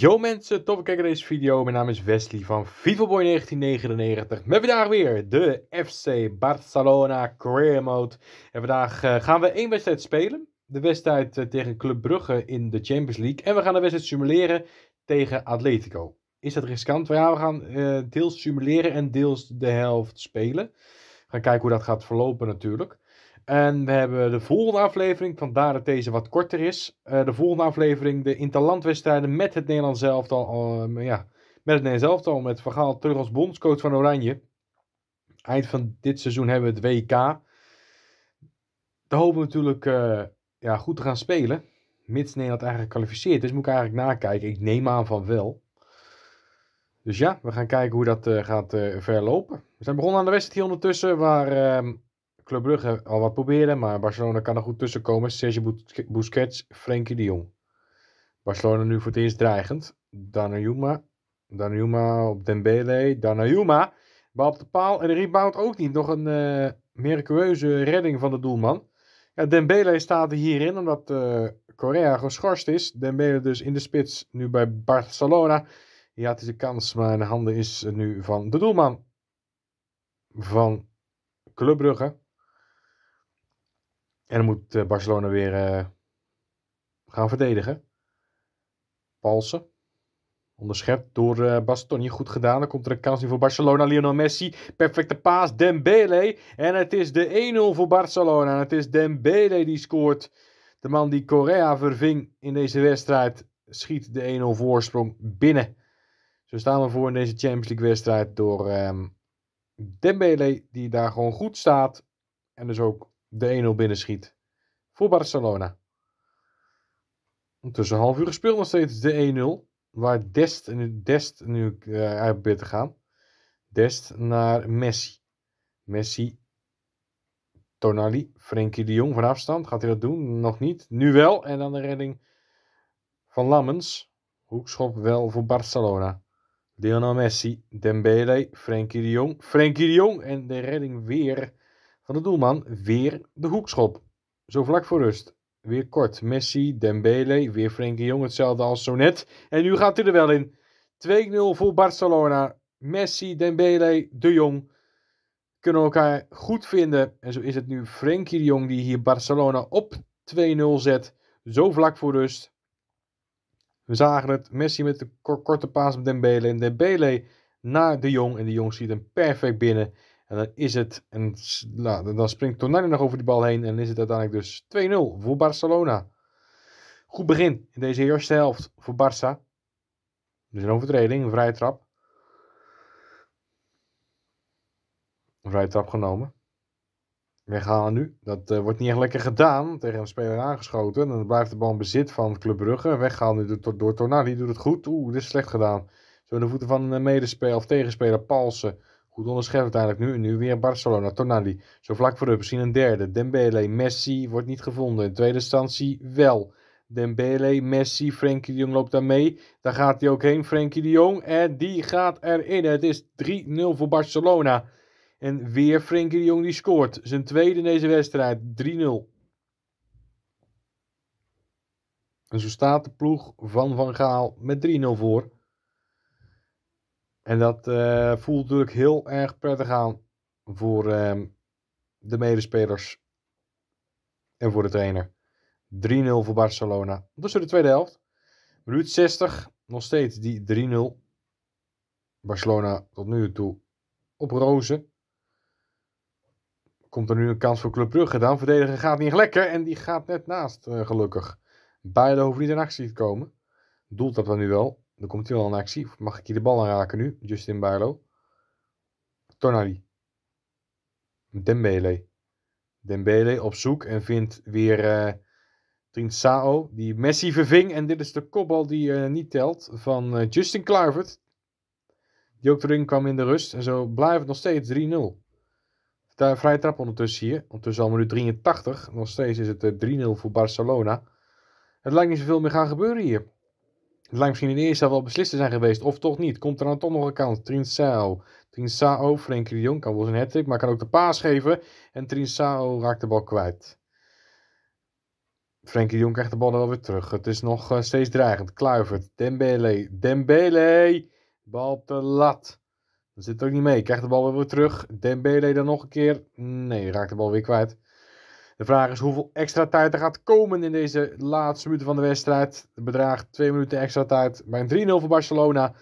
Yo mensen, tof kijken naar deze video. Mijn naam is Wesley van Boy 1999 met vandaag weer de FC Barcelona Career Mode. En vandaag eh, gaan we één wedstrijd spelen. De wedstrijd eh, tegen Club Brugge in de Champions League. En we gaan de wedstrijd simuleren tegen Atletico. Is dat riskant? Ja, we gaan eh, deels simuleren en deels de helft spelen. We gaan kijken hoe dat gaat verlopen natuurlijk. En we hebben de volgende aflevering, vandaar dat deze wat korter is. Eh, de volgende aflevering, de interlandwedstrijden met het Nederlands elftal. Uh, ja, met het Nederlands elftal, met verhaal terug als bondscoach van Oranje. Eind van dit seizoen hebben we het WK. Daar hopen we natuurlijk eh, ja, goed te gaan spelen. Mits Nederland eigenlijk kwalificeert dus moet ik eigenlijk nakijken. Ik neem aan van wel. Dus ja, we gaan kijken hoe dat eh, gaat verlopen. We zijn begonnen aan de wedstrijd hier ondertussen, waar ehm, Club Brugge al wat proberen, maar Barcelona kan er goed tussen komen. Sergio Busquets, Frenkie de Jong. Barcelona nu voor het eerst dreigend. Danayuma. Danayuma op Dembele. Danayuma. Bal op de paal en de rebound ook niet. Nog een uh, redding van de doelman. Ja, Dembele staat hierin omdat uh, eh, Korea geschorst is. Dembele dus in de spits nu bij Barcelona. Ja, het is een kans, maar in de handen is nu van de doelman van Club Brugge. En dan moet eh, Barcelona weer eh, gaan verdedigen. Palsen. Onderschept door uh, Bastoni. Goed gedaan. Dan komt er een kans in voor Barcelona. Lionel Messi. Perfecte paas. Dembele. En het is de 1-0 voor Barcelona. En het is Dembele die scoort. De man die Korea verving in deze wedstrijd. Schiet de 1-0 voorsprong binnen. Zo staan we voor in deze Champions League wedstrijd. Door ehm, Dembele. Die daar gewoon goed staat. En dus ook de 1-0 binnenschiet voor Barcelona. Tussen een half uur gespeeld nog steeds de 1-0. Waar Dest, nu, Dest nu uh, uit te gaan. Dest naar Messi. Messi, Tonali, Frenkie de Jong van afstand. Gaat hij dat doen? Nog niet. Nu wel. En dan de redding van Lammens. Hoekschop wel voor Barcelona. Lionel Messi, Dembele, Frenkie de Jong. Frenkie de Jong en de redding weer van de doelman weer de hoekschop. Zo vlak voor rust. Weer kort. Messi, Dembele, weer Frenkie Jong. Hetzelfde als zo net. En nu gaat hij er wel in. 2-0 voor Barcelona. Messi, Dembele, De Jong kunnen elkaar goed vinden. En zo is het nu Frenkie de Jong die hier Barcelona op 2-0 zet. Zo vlak voor rust. We zagen het. Messi met de korte paas op Dembele. En Dembele naar De Jong. En De Jong ziet hem perfect binnen. En dan is het, en nou, dan springt Tonali nog over die bal heen en is het uiteindelijk dus 2-0 voor Barcelona. Goed begin in deze eerste helft voor Barça. Dus een overtreding, een vrije trap. Een vrije trap genomen. Weghalen nu. Dat eh, wordt niet echt lekker gedaan. Tegen een speler aangeschoten. En dan blijft de bal in bezit van Club Brugge. Weghalen nu door, door Tonali. Doet het goed. Oeh, dit is slecht gedaan. Zo in de voeten van een medespeler of tegenspeler Palsen. Goed onderscheid, eigenlijk nu. Nu weer Barcelona, Tonali. Zo vlak voor de misschien een derde. Dembele, Messi wordt niet gevonden. In tweede instantie wel. Dembele, Messi, Frenkie de Jong loopt daar mee. Daar gaat hij ook heen, Frenkie de Jong. En die gaat erin. Het is 3-0 voor Barcelona. En weer Frenkie de Jong die scoort. Zijn tweede in deze wedstrijd. 3-0. En zo staat de ploeg van Van Gaal met 3-0 voor. En dat eh, voelt natuurlijk heel erg prettig aan voor ehm, de medespelers en voor de trainer. 3-0 voor Barcelona. Dus de tweede helft. Minuut 60, nog steeds die 3-0. Barcelona tot nu toe op rozen. Komt er nu een kans voor Club Brugge dan. Verdedigen gaat niet lekker en die gaat net naast, uh, gelukkig. Beide hoeven niet in actie te komen. Doelt dat dan nu wel. Dan komt hij wel een actie. Mag ik hier de bal aan raken nu? Justin Barlow. Tornali. Dembele. Dembele op zoek en vindt weer uh, Sao. die Messi verving. En dit is de kopbal die uh, niet telt van eh, Justin Kluivert. Die ook erin kwam in de rust. En zo blijft het nog steeds 3-0. Vrije trap ondertussen hier. Ondertussen al minuut 83. Nog steeds is het 3-0 voor Barcelona. Het lijkt niet zoveel meer gaan gebeuren hier. Het lijkt misschien in de eerste helft wel beslist te zijn geweest, of toch niet. Komt er dan toch nog een kans? Trinsao. Trinsao, Frenkie de Jong kan wel zijn hat maar kan ook de paas geven. En Trinsao raakt de bal kwijt. Frenkie de Jong krijgt de bal er wel weer terug. Het is nog eh, steeds dreigend. Kluivert, Dembele, Dembele. Bal te laat. lat. Dat zit er ook niet mee. Krijgt de bal weer terug. Dembele dan nog een keer. Nee, raakt de bal weer kwijt. De vraag is hoeveel extra tijd er gaat komen in deze laatste minuten van de wedstrijd. Het bedraagt twee minuten extra tijd bij een 3-0 voor Barcelona.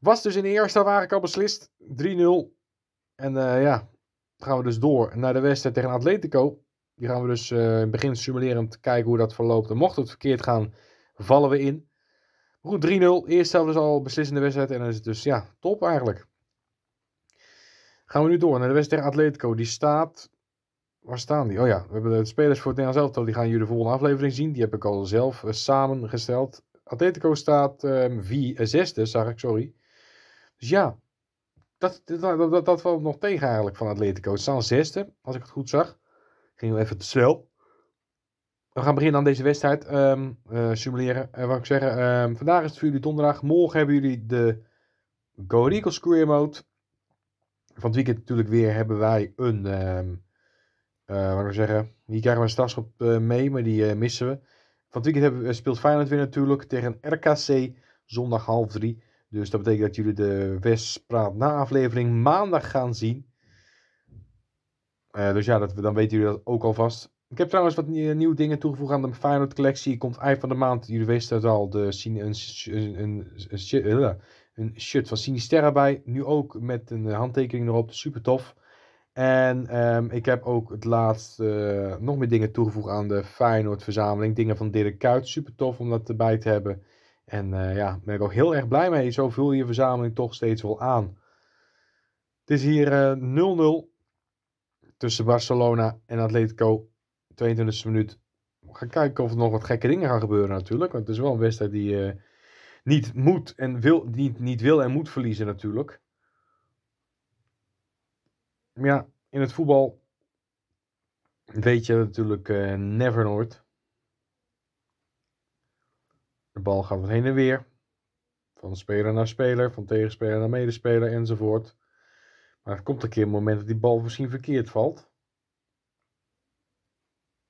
Was dus in de eerste helft eigenlijk al beslist. 3-0. En uh, ja, gaan we dus door naar de wedstrijd tegen Atletico. Die gaan we dus eh, in het begin simulerend kijken hoe dat verloopt. En mocht het verkeerd gaan, vallen we in. Maar goed, 3-0. Eerst zelf dus al beslissende wedstrijd. En dan is het dus ja, top eigenlijk. Gaan we nu door naar de wedstrijd tegen Atletico. Die staat Waar staan die? Oh ja, we hebben de spelers voor het Nederlands elftal. Die gaan jullie de volgende aflevering zien. Die heb ik al zelf eh, samengesteld. Atletico staat vier, ehm, eh, zesde, zag ik, sorry. Dus ja, dat, dat, dat, dat valt nog tegen eigenlijk van Atletico. Ze staan zesde, als ik het goed zag. Ging wel even te snel. We gaan beginnen aan deze wedstrijd. Ehm, eh, simuleren. En wat ik zeggen, ehm, vandaag is het voor jullie donderdag. Morgen hebben jullie de Go Eagles Square Mode. Van het weekend natuurlijk weer hebben wij een uh, wat zeggen, die krijgen we een op eh, mee, maar die eh, missen we. Van het weekend hebben, speelt Feyenoord weer natuurlijk tegen RKC zondag half drie. Dus dat betekent dat jullie de Westpraat na aflevering maandag gaan zien. dus ja, dat, dan weten jullie dat ook alvast. Ik heb trouwens wat nieuwe dingen toegevoegd aan de Feyenoord collectie. Komt eind van de maand, jullie weten het al, de, een, een, een, een shirt van Sinisterra bij. Nu ook met een handtekening erop, super tof. En ehm, ik heb ook het laatste nog meer dingen toegevoegd aan de Feyenoord verzameling. Dingen van Dirk Kuyt, super tof om dat erbij te hebben. En uh, ja, ben ik ook heel erg blij mee. Zo vul je verzameling toch steeds wel aan. Het is hier 0-0 eh, tussen Barcelona en Atletico. 22e minuut. We gaan kijken of er nog wat gekke dingen gaan gebeuren natuurlijk. Want het is wel een wedstrijd die eh, niet moet en wil, niet, niet wil en moet verliezen natuurlijk ja, in het voetbal weet je natuurlijk eh, never nooit. De bal gaat heen en weer. Van speler naar speler, van tegenspeler naar medespeler enzovoort. Maar er komt een keer een moment dat die bal misschien verkeerd valt.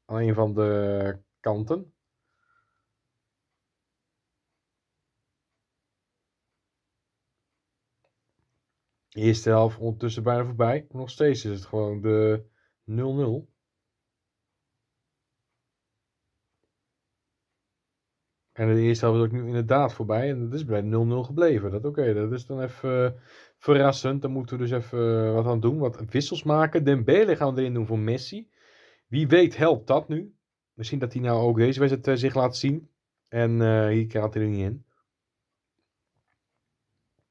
Aan een van de kanten. eerste helft ondertussen bijna voorbij. Nog steeds is het gewoon de 0-0. En de eerste helft is ook nu inderdaad voorbij. En dat is bij 0-0 gebleven. Dat, oké, dat is dan even eh, verrassend. Dan moeten we dus even eh, wat aan doen. Wat wissels maken. Dembele gaan we erin doen voor Messi. Wie weet helpt dat nu. Misschien dat hij nou ook deze wedstrijd eh, zich laat zien. En hier gaat hij er niet in.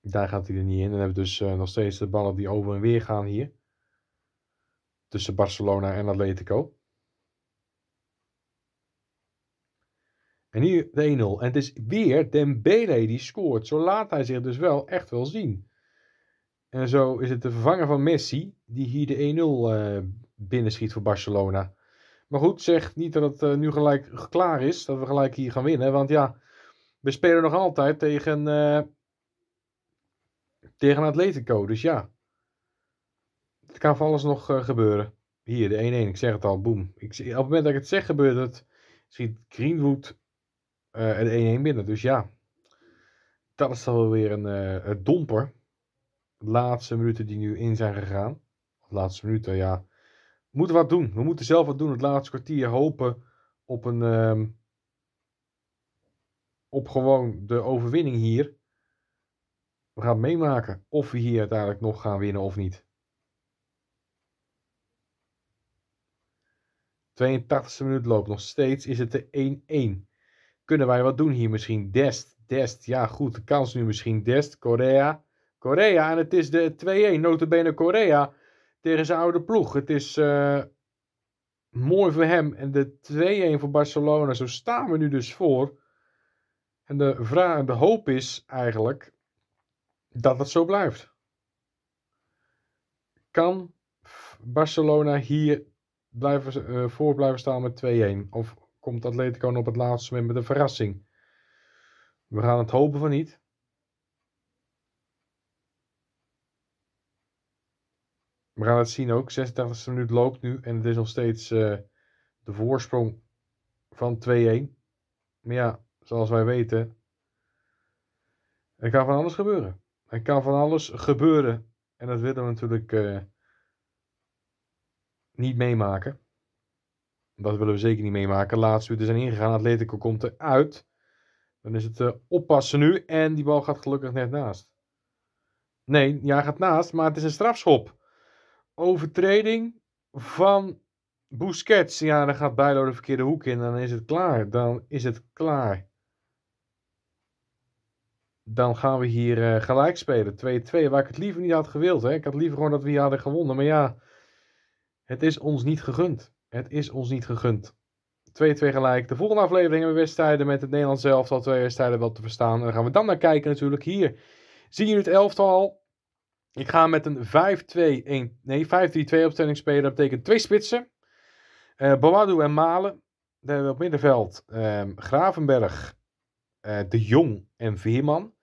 Daar gaat hij er niet in. En dan hebben we dus eh, nog steeds de ballen die over en weer gaan hier. Tussen Barcelona en Atletico. En hier de 1-0. En het is weer Dembele die scoort. Zo laat hij zich dus wel echt wel zien. En zo is het de vervanger van Messi die hier de 1-0 eh, binnenschiet voor Barcelona. Maar goed, zeg niet dat het eh, nu gelijk klaar is. Dat we gelijk hier gaan winnen. Want ja, we spelen nog altijd tegen tegen Atletico. Dus ja, het kan van alles nog eh, gebeuren. Hier, de 1-1, ik zeg het al, boem. Ik, op het moment dat ik het zeg, gebeurt het. ziet Greenwood uh, de 1-1 binnen. Dus ja, dat is dan wel weer een, uh, eh, een domper. De laatste minuten die nu in zijn gegaan. De laatste minuten, ja. We moeten wat doen. We moeten zelf wat doen. Het laatste kwartier hopen op een... Ehm, op gewoon de overwinning hier. We gaan meemaken of we hier uiteindelijk nog gaan winnen of niet. 82e minuut loopt nog steeds. Is het de 1-1? Kunnen wij wat doen hier misschien? Dest, Dest. Ja goed, de kans nu misschien. Dest, Korea. Korea en het is de 2-1. Notabene Korea tegen zijn oude ploeg. Het is eh, mooi voor hem. En de 2-1 voor Barcelona. Zo staan we nu dus voor. En de, vraag, de hoop is eigenlijk dat het zo blijft. Kan Barcelona hier blijven, eh, voor blijven staan met 2-1? Of komt Atletico op het laatste moment met een verrassing? We gaan het hopen van niet. We gaan het zien ook. 86e minuut loopt nu en het is nog steeds eh, de voorsprong van 2-1. Maar ja, zoals wij weten, er kan van alles gebeuren. Er kan van alles gebeuren. En dat willen we natuurlijk eh, niet meemaken. Dat willen we zeker niet meemaken. Laatste uur zijn ingegaan. Atletico komt eruit. Dan is het eh, oppassen nu. En die bal gaat gelukkig net naast. Nee, ja, gaat naast. Maar het is een strafschop. Overtreding van Busquets. Ja, dan gaat Bijlo de verkeerde hoek in. Dan is het klaar. Dan is het klaar dan gaan we hier uh, gelijk spelen. 2-2, waar ik het liever niet had gewild. Hè? Ik had liever gewoon dat we hier hadden gewonnen. Maar ja, het is ons niet gegund. Het is ons niet gegund. 2-2 gelijk. De volgende aflevering hebben we wedstrijden met het Nederlands elftal. twee wedstrijden wel te verstaan. En daar gaan we dan naar kijken natuurlijk. Hier zien jullie het elftal. Ik ga met een 5-2-1. Nee, 5-3-2 opstelling spelen. Dat betekent twee spitsen. Uh, Boadu en Malen. Daar hebben we op middenveld uh, Gravenberg, uh, De Jong en Veerman.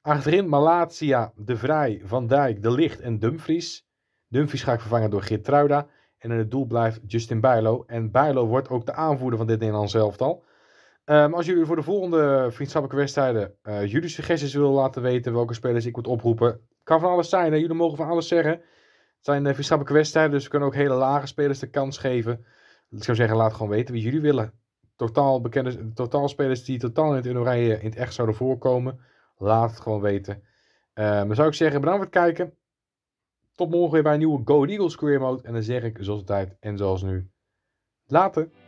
Achterin Malatia, De Vrij, Van Dijk, De Licht en Dumfries. Dumfries ga ik vervangen door Geertruida. En in het doel blijft Justin Bijlo. En Bijlo wordt ook de aanvoerder van dit Nederlands elftal. Ehm, als jullie voor de volgende vriendschappelijke wedstrijden eh, jullie suggesties willen laten weten, welke spelers ik moet oproepen, kan van alles zijn. Jullie mogen van alles zeggen. Het zijn eh, vriendschappelijke wedstrijden, dus we kunnen ook hele lage spelers de kans geven. Ik zou zeggen, laat gewoon weten wie jullie willen totaal, bekende, totaal spelers die totaal in het Oranje in het echt zouden voorkomen. Laat het gewoon weten. maar ehm, zou ik zeggen, bedankt voor het kijken. Tot morgen weer bij een nieuwe Go Eagles Career Mode. En dan zeg ik zoals altijd en zoals nu, later.